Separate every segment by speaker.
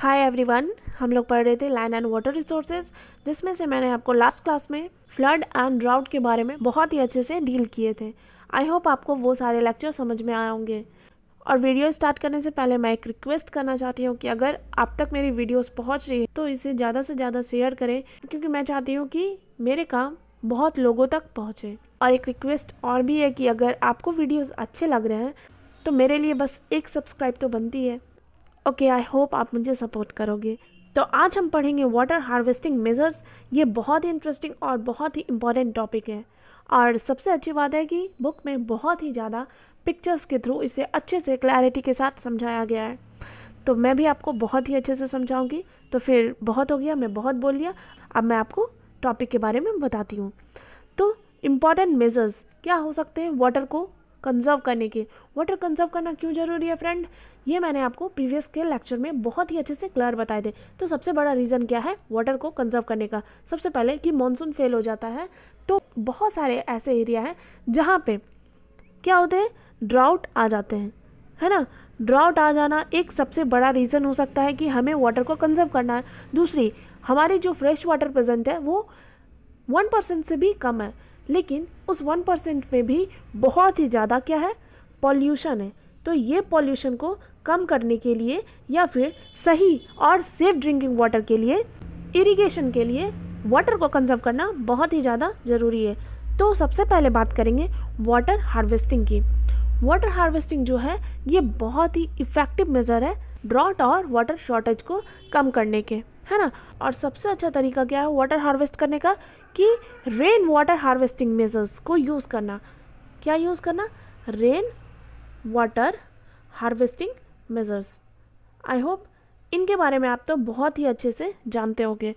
Speaker 1: Hi everyone हम लोग पढ़ रहे थे लैंड एंड वाटर रिसोर्सेज जिसमें से मैंने आपको लास्ट क्लास में फ्लड एंड ड्राउट के बारे में बहुत ही अच्छे से डील किए थे आई होप आपको वो सारे लेक्चर समझ में आए होंगे और वीडियो स्टार्ट करने से पहले मैं एक रिक्वेस्ट करना चाहती हूँ कि अगर आप तक मेरी वीडियोज़ पहुँच रही है तो इसे ज़्यादा से ज़्यादा शेयर करें क्योंकि मैं चाहती हूँ कि मेरे काम बहुत लोगों तक पहुँचे और एक रिक्वेस्ट और भी है कि अगर आपको वीडियोज़ अच्छे लग रहे हैं तो मेरे लिए बस एक सब्सक्राइब तो बनती है ओके आई होप आप मुझे सपोर्ट करोगे तो आज हम पढ़ेंगे वाटर हार्वेस्टिंग मेजर्स ये बहुत ही इंटरेस्टिंग और बहुत ही इम्पोर्टेंट टॉपिक है और सबसे अच्छी बात है कि बुक में बहुत ही ज़्यादा पिक्चर्स के थ्रू इसे अच्छे से क्लैरिटी के साथ समझाया गया है तो मैं भी आपको बहुत ही अच्छे से समझाऊंगी तो फिर बहुत हो गया मैं बहुत बोल लिया अब मैं आपको टॉपिक के बारे में बताती हूँ तो इम्पॉर्टेंट मेजर्स क्या हो सकते हैं वाटर को कंजर्व करने के वाटर कंजर्व करना क्यों ज़रूरी है फ्रेंड ये मैंने आपको प्रीवियस के लेक्चर में बहुत ही अच्छे से क्लियर बताए थे तो सबसे बड़ा रीज़न क्या है वाटर को कंजर्व करने का सबसे पहले कि मानसून फेल हो जाता है तो बहुत सारे ऐसे एरिया हैं जहाँ पे क्या होते हैं ड्राउट आ जाते हैं है ना ड्राउट आ जाना एक सबसे बड़ा रीज़न हो सकता है कि हमें वाटर को कंजर्व करना है दूसरी हमारी जो फ्रेश वाटर प्रेजेंट है वो वन परसेंट से भी कम है लेकिन उस वन परसेंट में भी बहुत ही ज़्यादा क्या है पॉल्यूशन है तो ये पॉल्यूशन को कम करने के लिए या फिर सही और सेफ ड्रिंकिंग वाटर के लिए इरिगेशन के लिए वाटर को कंजर्व करना बहुत ही ज़्यादा ज़रूरी है तो सबसे पहले बात करेंगे वाटर हार्वेस्टिंग की वाटर हार्वेस्टिंग जो है ये बहुत ही इफ़ेक्टिव मेज़र है ड्रॉट और वाटर शॉर्टेज को कम करने के है ना और सबसे अच्छा तरीका क्या है वाटर हार्वेस्ट करने का कि रेन वाटर हार्वेस्टिंग मेजर्स को यूज़ करना क्या यूज़ करना rain water harvesting measures I hope इनके बारे में आप तो बहुत ही अच्छे से जानते होंगे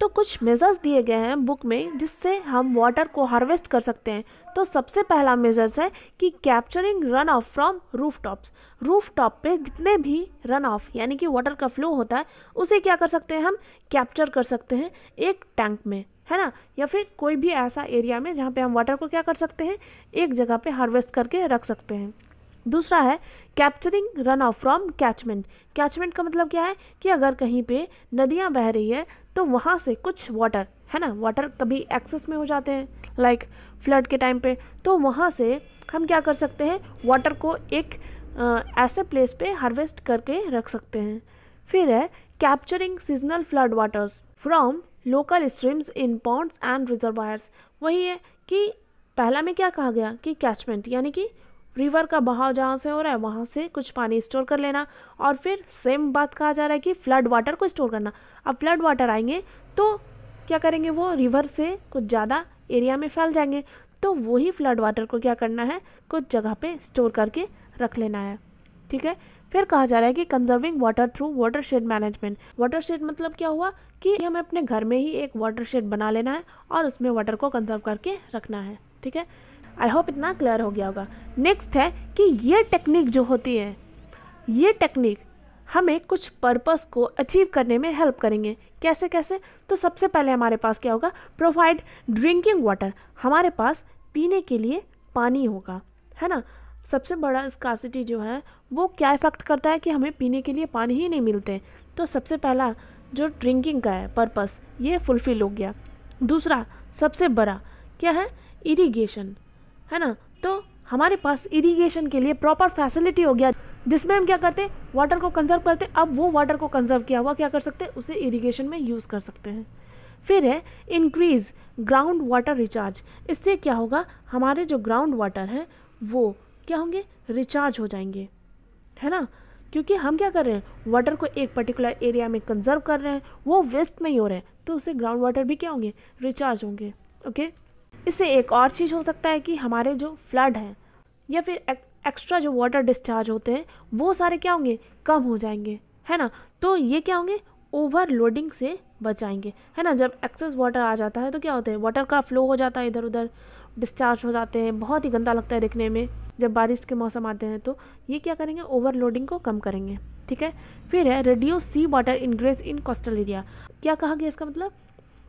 Speaker 1: तो कुछ मेज़र्स दिए गए हैं बुक में जिससे हम वाटर को हार्वेस्ट कर सकते हैं तो सबसे पहला मेज़र्स है कि capturing run off from roof tops roof top पर जितने भी रन ऑफ यानी कि वाटर का फ्लो होता है उसे क्या कर सकते हैं हम कैप्चर कर सकते हैं एक टैंक में है ना या फिर कोई भी ऐसा एरिया में जहाँ पे हम वाटर को क्या कर सकते हैं एक जगह पे हार्वेस्ट करके रख सकते हैं दूसरा है capturing run off from catchment catchment का मतलब क्या है कि अगर कहीं पे नदियाँ बह रही है तो वहाँ से कुछ वाटर है ना वाटर कभी एक्सेस में हो जाते हैं लाइक like फ्लड के टाइम पे तो वहाँ से हम क्या कर सकते हैं वाटर को एक आ, ऐसे प्लेस पे हार्वेस्ट करके रख सकते हैं फिर है capturing seasonal flood waters from local streams in ponds and reservoirs वही है कि पहला में क्या कहा गया कि कैचमेंट यानी कि रिवर का बहाव जहाँ से हो रहा है वहाँ से कुछ पानी स्टोर कर लेना और फिर सेम बात कहा जा रहा है कि फ्लड वाटर को स्टोर करना अब फ्लड वाटर आएंगे तो क्या करेंगे वो रिवर से कुछ ज़्यादा एरिया में फैल जाएंगे तो वही फ्लड वाटर को क्या करना है कुछ जगह पे स्टोर करके रख लेना है ठीक है फिर कहा जा रहा है कि conserving water through watershed management watershed मतलब क्या हुआ कि हमें अपने घर में ही एक वाटर शेड बना लेना है और उसमें वाटर को कंजर्व करके रखना है ठीक है आई होप इतना क्लियर हो गया होगा नेक्स्ट है कि ये टेक्निक जो होती है ये टेक्निक हमें कुछ पर्पस को अचीव करने में हेल्प करेंगे कैसे कैसे तो सबसे पहले हमारे पास क्या होगा प्रोवाइड ड्रिंकिंग वाटर हमारे पास पीने के लिए पानी होगा है ना सबसे बड़ा स्कासिटी जो है वो क्या इफ़ेक्ट करता है कि हमें पीने के लिए पानी ही नहीं मिलते तो सबसे पहला जो ड्रिंकिंग का है पर्पस ये फुलफ़िल हो गया दूसरा सबसे बड़ा क्या है इरीगेशन है ना तो हमारे पास इरीगेशन के लिए प्रॉपर फैसिलिटी हो गया जिसमें हम क्या करते हैं वाटर को कंजर्व करते अब वो वाटर को कंजर्व किया हुआ क्या कर सकते हैं उसे इरीगेशन में यूज़ कर सकते हैं फिर है इंक्रीज़ ग्राउंड वाटर रिचार्ज इससे क्या होगा हमारे जो ग्राउंड वाटर हैं वो क्या होंगे रिचार्ज हो जाएंगे है ना क्योंकि हम क्या कर रहे हैं वाटर को एक पर्टिकुलर एरिया में कंजर्व कर रहे हैं वो वेस्ट नहीं हो रहे हैं तो उससे ग्राउंड वाटर भी क्या होंगे रिचार्ज होंगे ओके okay? इससे एक और चीज़ हो सकता है कि हमारे जो फ्लड हैं या फिर एक, एक्स्ट्रा जो वाटर डिस्चार्ज होते हैं वो सारे क्या होंगे कम हो जाएंगे है ना तो ये क्या होंगे ओवरलोडिंग से बचाएंगे है ना जब एक्सेस वाटर आ जाता है तो क्या होता है वाटर का फ्लो हो जाता है इधर उधर डिस्चार्ज हो जाते हैं बहुत ही गंदा लगता है देखने में जब बारिश के मौसम आते हैं तो ये क्या करेंगे ओवरलोडिंग को कम करेंगे ठीक है फिर है reduce sea water ingress in coastal area क्या कहा गया इसका मतलब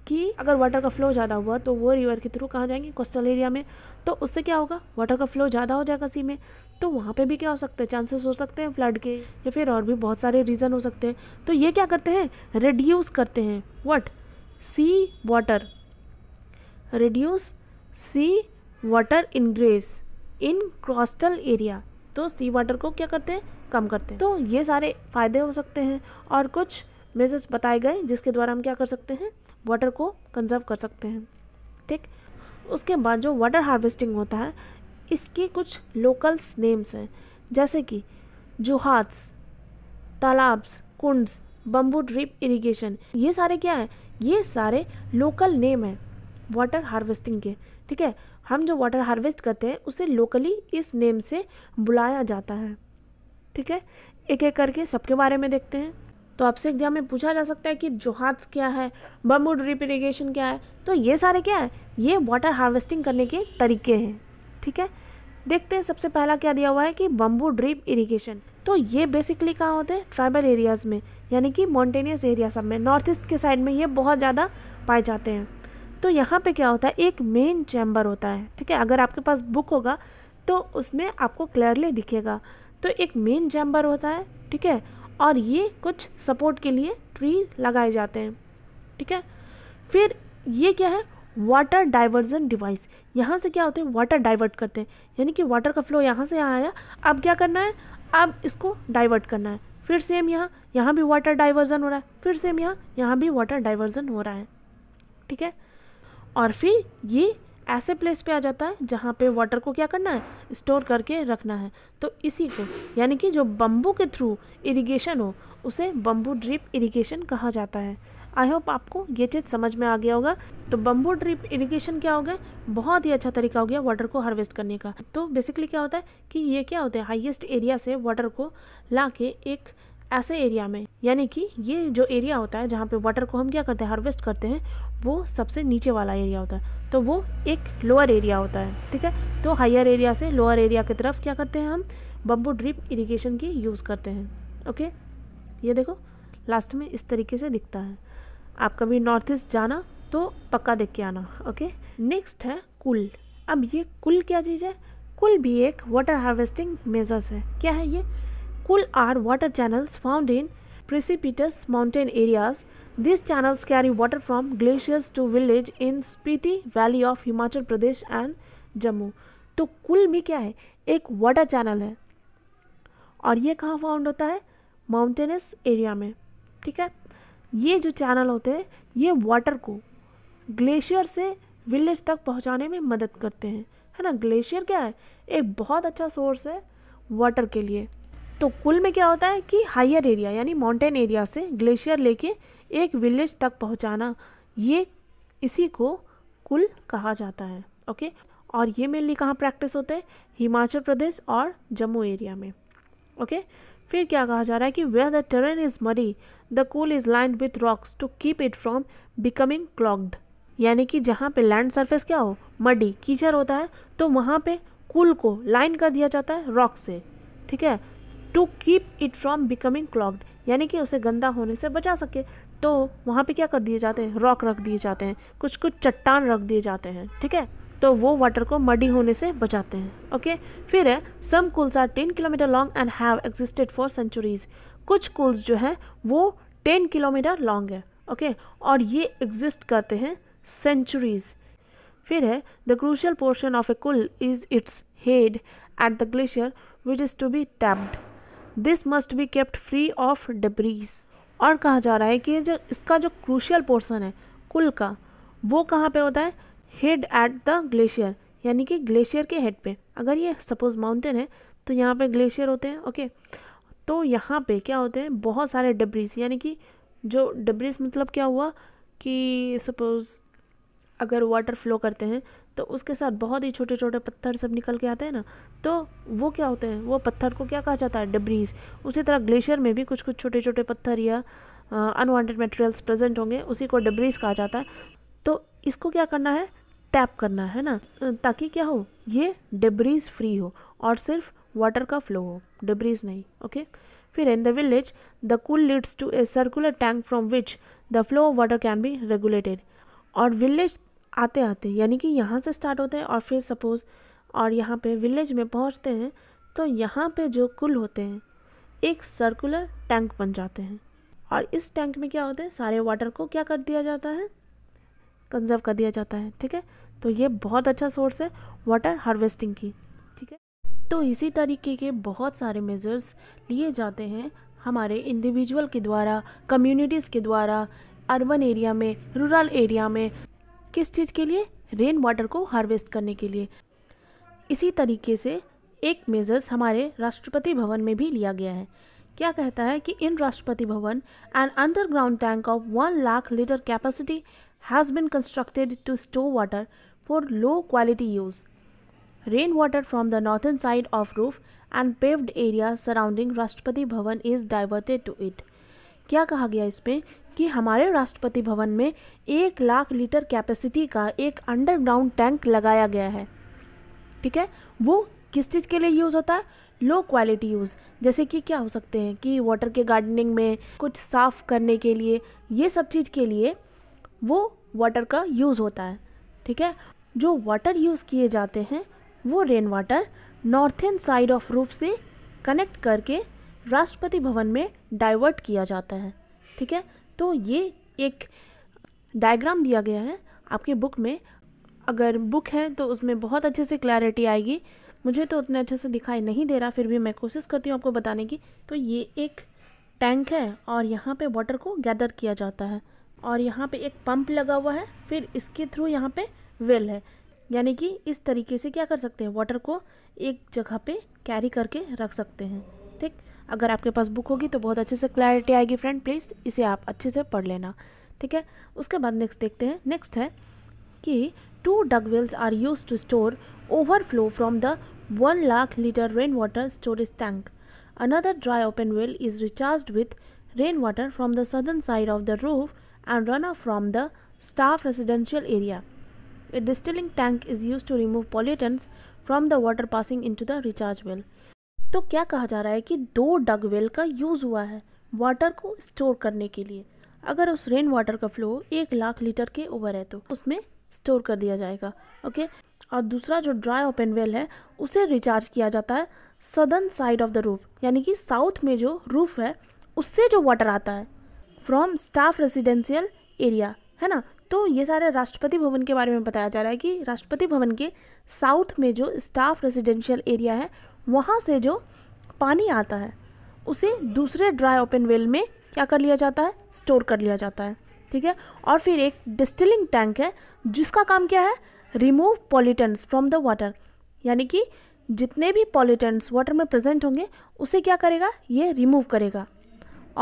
Speaker 1: कि अगर वाटर का फ्लो ज़्यादा हुआ तो वो रिवर के थ्रू कहाँ जाएंगे कोस्टल एरिया में तो उससे क्या होगा वाटर का फ्लो ज़्यादा हो जाएगा सी में तो वहाँ पे भी क्या हो सकता है चांसेस हो सकते हैं फ्लड के या फिर और भी बहुत सारे रीज़न हो सकते हैं तो ये क्या करते हैं रिड्यूस करते हैं what sea water reduce sea water ingress in coastal area तो सी वाटर को क्या करते हैं कम करते हैं तो ये सारे फ़ायदे हो सकते हैं और कुछ मेजर्स बताए गए जिसके द्वारा हम क्या कर सकते हैं वाटर को कंजर्व कर सकते हैं ठीक उसके बाद जो वाटर हार्वेस्टिंग होता है इसके कुछ लोकल्स नेम्स हैं जैसे कि johads talabs kunds bamboo drip irrigation ये सारे क्या हैं ये सारे लोकल नेम हैं वाटर हार्वेस्टिंग के ठीक है हम जो वाटर हार्वेस्ट करते हैं उसे लोकली इस नेम से बुलाया जाता है ठीक है एक एक करके सबके बारे में देखते हैं तो आपसे एग्जाम में पूछा जा सकता है कि जोहात्स क्या है बम्बू ड्रिप इरीगेशन क्या है तो ये सारे क्या है ये वाटर हार्वेस्टिंग करने के तरीके हैं ठीक है देखते हैं सबसे पहला क्या दिया हुआ है कि बम्बू ड्रिप इरीगेशन तो ये बेसिकली कहाँ होते हैं ट्राइबल एरियाज़ में यानी कि माउंटेनियस एरिया सब में नॉर्थ ईस्ट के साइड में ये बहुत ज़्यादा पाए जाते हैं तो यहाँ पे क्या होता है एक मेन चैम्बर होता है ठीक है अगर आपके पास बुक होगा तो उसमें आपको क्लियरली दिखेगा तो एक मेन चैम्बर होता है ठीक है और ये कुछ सपोर्ट के लिए ट्री लगाए जाते हैं ठीक है फिर ये क्या है वाटर डाइवर्जन डिवाइस यहाँ से क्या होते हैं वाटर डाइवर्ट करते हैं यानी कि वाटर का फ्लो यहाँ से यहाँ आया अब क्या करना है अब इसको डाइवर्ट करना है फिर सेम यहाँ यहाँ भी वाटर डाइवर्जन हो रहा है फिर सेम यहाँ यहाँ भी वाटर डाइवर्जन हो रहा है ठीक है और फिर ये ऐसे प्लेस पे आ जाता है जहाँ पे वाटर को क्या करना है स्टोर करके रखना है तो इसी को यानी कि जो बम्बू के थ्रू इरिगेशन हो उसे बम्बू ड्रिप इरिगेशन कहा जाता है आई होप आपको ये चीज़ समझ में आ गया होगा तो बम्बू ड्रिप इरिगेशन क्या हो गया बहुत ही अच्छा तरीका हो गया वाटर को हार्वेस्ट करने का तो बेसिकली क्या होता है कि ये क्या होता है हाइएस्ट एरिया से वाटर को ला के एक ऐसे एरिया में यानी कि ये जो एरिया होता है जहाँ पे वाटर को हम क्या करते हैं हार्वेस्ट करते हैं वो सबसे नीचे वाला एरिया होता है तो वो एक लोअर एरिया होता है ठीक है तो हायर एरिया से लोअर एरिया की तरफ क्या करते हैं हम बम्बू ड्रिप इरीगेशन की यूज़ करते हैं ओके ये देखो लास्ट में इस तरीके से दिखता है आप कभी नॉर्थ ईस्ट जाना तो पक्का देख के आना ओके नेक्स्ट है कुल अब ये कुल क्या चीज़ है कुल भी एक वाटर हार्वेस्टिंग मेजर्स है क्या है ये cool are water channels found in precipitous mountain areas. These channels carry water from glaciers to village in Spiti Valley of Himachal Pradesh and Jammu. to cool me kya hai ek water channel hai aur ye kahan found hota hai mountainous area mein theek hai ये जो channel होते हैं ये water को glacier से village तक पहुंचाने में मदद करते हैं है ना ग्लेशियर क्या है एक बहुत अच्छा सोर्स है वाटर के लिए तो कुल में क्या होता है कि हायर एरिया यानी माउंटेन एरिया से ग्लेशियर लेके एक विलेज तक पहुंचाना ये इसी को कुल कहा जाता है ओके और ये मेनली कहाँ प्रैक्टिस होते हैं हिमाचल प्रदेश और जम्मू एरिया में ओके फिर क्या कहा जा रहा है कि where the terrain is merry the kul is lined with rocks to keep it from becoming clogged यानी कि जहाँ पे लैंड सरफेस क्या हो मडी कीचड़ होता है तो वहाँ पे कुल को लाइन कर दिया जाता है रॉक से ठीक है to keep it from becoming clogged यानी कि उसे गंदा होने से बचा सके तो वहाँ पे क्या कर दिए जाते हैं रॉक रख दिए जाते हैं कुछ कुछ चट्टान रख दिए जाते हैं ठीक है तो वो वाटर को मडी होने से बचाते हैं ओके फिर है some kuls are ten kilometre long and have existed for centuries कुछ कुल्स जो हैं वो टेन किलोमीटर लॉन्ग है ओके okay? और ये एग्जिस्ट करते हैं सेंचुरीज फिर है the crucial portion of a kul is its head at the glacier which is to be tapped this must be kept free of debris और कहा जा रहा है कि जो इसका जो क्रूशियल पोर्सन है कुल का वो कहाँ पे होता है हेड एट द ग्लेशियर यानी कि ग्लेशियर के हेड पे अगर ये सपोज माउंटेन है तो यहाँ पे ग्लेशियर होते हैं ओके तो यहाँ पे क्या होते हैं बहुत सारे डब्रीज यानी कि जो डब्रीज मतलब क्या हुआ कि सपोज़ अगर वाटर फ्लो करते हैं तो उसके साथ बहुत ही छोटे छोटे पत्थर सब निकल के आते हैं ना तो वो क्या होते हैं वो पत्थर को क्या कहा जाता है डिब्रीज उसी तरह ग्लेशियर में भी कुछ कुछ छोटे छोटे पत्थर या अनवांटेड मटेरियल्स प्रेजेंट होंगे उसी को डिब्रीज कहा जाता है तो इसको क्या करना है टैप करना है ना ताकि क्या हो ये डिब्रीज फ्री हो और सिर्फ वाटर का फ्लो हो डिब्रीज नहीं ओके फिर in the village the kul leads to a circular tank from which the flow of water can be regulated और विलेज आते आते यानी कि यहाँ से स्टार्ट होते हैं और फिर सपोज़ और यहाँ पे विलेज में पहुँचते हैं तो यहाँ पे जो कुल होते हैं एक सर्कुलर टैंक बन जाते हैं और इस टैंक में क्या होते हैं सारे वाटर को क्या कर दिया जाता है कंजर्व कर दिया जाता है ठीक है तो ये बहुत अच्छा सोर्स है वाटर हार्वेस्टिंग की ठीक है तो इसी तरीके के बहुत सारे मेज़र्स लिए जाते हैं हमारे इंडिविजुअल के द्वारा कम्युनिटीज़ के द्वारा अर्बन एरिया में रूरल एरिया में किस चीज़ के लिए रेन वाटर को हार्वेस्ट करने के लिए इसी तरीके से एक मेजर्स हमारे राष्ट्रपति भवन में भी लिया गया है क्या कहता है कि in Rashtrapati Bhavan an underground tank of one lakh litre capacity has been constructed to store water for low quality use rain water from the northern side of roof and paved area surrounding Rashtrapati Bhavan is diverted to it क्या कहा गया इसमें कि हमारे राष्ट्रपति भवन में एक लाख लीटर कैपेसिटी का एक अंडरग्राउंड टैंक लगाया गया है ठीक है वो किस चीज़ के लिए यूज़ होता है लो क्वालिटी यूज़ जैसे कि क्या हो सकते हैं कि वाटर के गार्डनिंग में कुछ साफ़ करने के लिए ये सब चीज़ के लिए वो वाटर का यूज़ होता है ठीक है जो वाटर यूज़ किए जाते हैं वो rain water northern side of roof से कनेक्ट करके राष्ट्रपति भवन में डाइवर्ट किया जाता है ठीक है तो ये एक डायग्राम दिया गया है आपके बुक में अगर बुक है तो उसमें बहुत अच्छे से क्लैरिटी आएगी मुझे तो उतने अच्छे से दिखाई नहीं दे रहा फिर भी मैं कोशिश करती हूँ आपको बताने की तो ये एक टैंक है और यहाँ पे वाटर को गैदर किया जाता है और यहाँ पे एक पंप लगा हुआ है फिर इसके थ्रू यहाँ पे वेल है यानी कि इस तरीके से क्या कर सकते हैं वाटर को एक जगह पे कैरी करके रख सकते हैं ठीक अगर आपके पास बुक होगी तो बहुत अच्छे से क्लैरिटी आएगी फ्रेंड प्लीज़ इसे आप अच्छे से पढ़ लेना ठीक है उसके बाद नेक्स्ट देखते हैं नेक्स्ट है कि two dug wells are use to store overflow from the one lakh litre rain water storage tank another dry open well is recharge with rain water from the southern side of the roof and run off from the staff residential area a distilling tank is use to remove pollutant from the water passing into the recharge well तो क्या कहा जा रहा है कि दो dug well का use हुआ है वाटर को स्टोर करने के लिए अगर उस रेन वाटर का फ्लो एक लाख लीटर के ओवर है तो उसमें स्टोर कर दिया जाएगा ओके और दूसरा जो ड्राई ओपन वेल है उसे रिचार्ज किया जाता है southern side of the roof यानी कि साउथ में जो रूफ है उससे जो वाटर आता है फ्रॉम स्टाफ रेसिडेंशियल एरिया है ना तो ये सारे राष्ट्रपति भवन के बारे में बताया जा रहा है कि राष्ट्रपति भवन के साउथ में जो स्टाफ रेजिडेंशियल एरिया है वहाँ से जो पानी आता है उसे दूसरे ड्राई ओपन वेल में क्या कर लिया जाता है स्टोर कर लिया जाता है ठीक है और फिर एक डिस्टिलिंग टैंक है जिसका काम क्या है remove pollutants from the water यानी कि जितने भी पॉलिटेंट्स वाटर में प्रेजेंट होंगे उसे क्या करेगा ये रिमूव करेगा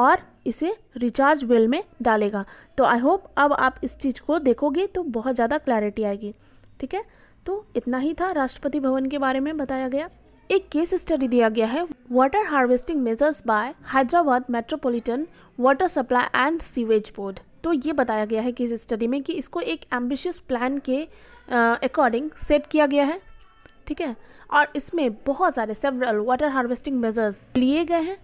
Speaker 1: और इसे रिचार्ज वेल में डालेगा तो आई होप अब आप इस चीज़ को देखोगे तो बहुत ज़्यादा क्लैरिटी आएगी ठीक है तो इतना ही था राष्ट्रपति भवन के बारे में बताया गया एक केस स्टडी दिया गया है water harvesting measures by Hyderabad Metropolitan Water Supply and Sewage Board तो ये बताया गया है इस स्टडी में कि इसको एक एम्बिशियस प्लान के अकॉर्डिंग सेट किया गया है ठीक है और इसमें बहुत सारे सेवरल वाटर हार्वेस्टिंग मेजर्स लिए गए हैं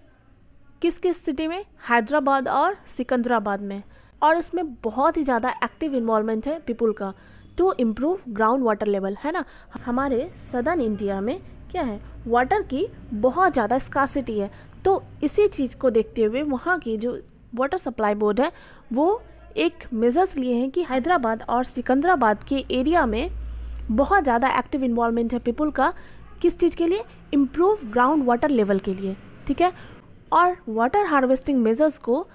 Speaker 1: किस किस सिटी में हैदराबाद और सिकंदराबाद में और इसमें बहुत ही ज़्यादा एक्टिव इन्वॉलमेंट है पीपुल का to improve ground water level है ना हमारे सदर्न इंडिया में क्या है वाटर की बहुत ज़्यादा स्कासिटी है तो इसी चीज़ को देखते हुए वहाँ की जो वाटर सप्लाई बोर्ड है वो एक मेज़र्स लिए हैं कि हैदराबाद और सिकंदराबाद के एरिया में बहुत ज़्यादा एक्टिव इन्वॉलमेंट है पीपल का किस चीज़ के लिए इम्प्रूव ग्राउंड वाटर लेवल के लिए ठीक है और वाटर हार्वेस्टिंग मेजर्स को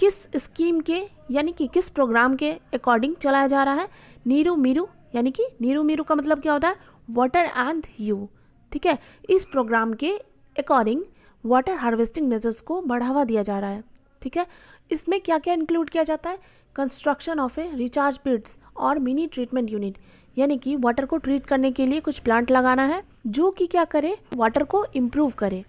Speaker 1: किस स्कीम के यानी कि किस प्रोग्राम के अकॉर्डिंग चलाया जा रहा है नीरू मीरू यानी कि नीरू मीरू का मतलब क्या होता है वाटर एंड यू ठीक है इस प्रोग्राम के अकॉर्डिंग वाटर हार्वेस्टिंग मेजर्स को बढ़ावा दिया जा रहा है ठीक है इसमें क्या क्या इंक्लूड किया जाता है construction of a recharge pits और मिनी ट्रीटमेंट यूनिट यानी कि वाटर को ट्रीट करने के लिए कुछ प्लांट लगाना है जो कि क्या करे वाटर को इम्प्रूव करे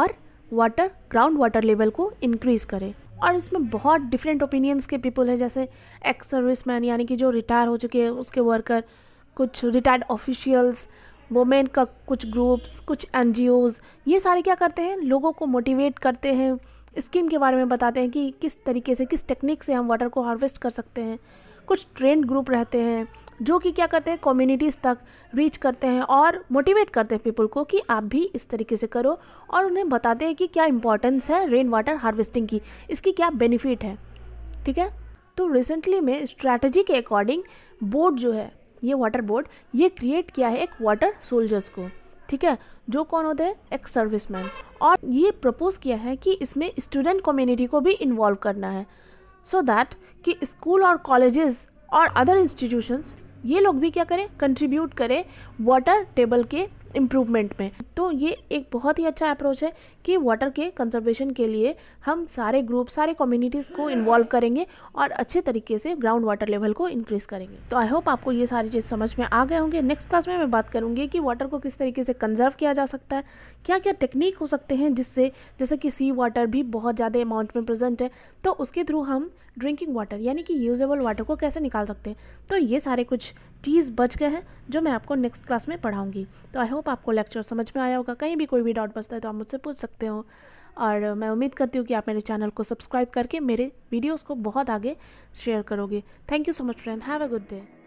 Speaker 1: और वाटर ग्राउंड वाटर लेवल को इंक्रीज करे और इसमें बहुत डिफरेंट ओपिनियंस के पीपल है जैसे एक्स सर्विस मैन यानी कि जो रिटायर हो चुके हैं उसके वर्कर कुछ रिटायर्ड ऑफिशियल्स वोमेन का कुछ ग्रुप्स कुछ एन ये सारे क्या करते हैं लोगों को मोटिवेट करते हैं स्कीम के बारे में बताते हैं कि किस तरीके से किस टेक्निक से हम वाटर को हार्वेस्ट कर सकते हैं कुछ ट्रेंड ग्रुप रहते हैं जो कि क्या करते हैं कम्युनिटीज़ तक रीच करते हैं और मोटिवेट करते हैं पीपल को कि आप भी इस तरीके से करो और उन्हें बताते हैं कि क्या इंपॉर्टेंस है रेन वाटर हार्वेस्टिंग की इसकी क्या बेनिफिट है ठीक है तो रिसेंटली में स्ट्रैटेजी के अकॉर्डिंग बोर्ड जो है ये वाटर बोर्ड ये क्रिएट किया है एक वाटर सोल्जर्स को ठीक है जो कौन होते हैं एक मैन और ये प्रपोज किया है कि इसमें स्टूडेंट कम्युनिटी को भी इन्वॉल्व करना है सो so दैट कि स्कूल और कॉलेजेस और अदर इंस्टीट्यूशंस ये लोग भी क्या करें कंट्रीब्यूट करें वाटर टेबल के इम्प्रूवमेंट में तो ये एक बहुत ही अच्छा अप्रोच है कि वाटर के कंजर्वेशन के लिए हम सारे ग्रुप सारे कम्युनिटीज़ को इन्वॉल्व करेंगे और अच्छे तरीके से ग्राउंड वाटर लेवल को इंक्रीज़ करेंगे तो आई होप आपको ये सारी चीज़ समझ में आ गए होंगे नेक्स्ट क्लास में मैं बात करूँगी कि वाटर को किस तरीके से कंजर्व किया जा सकता है क्या क्या टेक्निक हो सकते हैं जिससे जैसे कि सी वाटर भी बहुत ज़्यादा अमाउंट में प्रेजेंट है तो उसके थ्रू हम ड्रिंकिंग वाटर यानी कि यूजेबल वाटर को कैसे निकाल सकते हैं तो ये सारे कुछ चीज़ बच गए हैं जो मैं आपको नेक्स्ट क्लास में पढ़ाऊँगी तो आई होप आपको लेक्चर समझ में आया होगा कहीं भी कोई भी डाउट बचता है तो आप मुझसे पूछ सकते हो और मैं उम्मीद करती हूँ कि आप मेरे चैनल को सब्सक्राइब करके मेरे वीडियोज़ को बहुत आगे शेयर करोगे thank you so much friend have a good day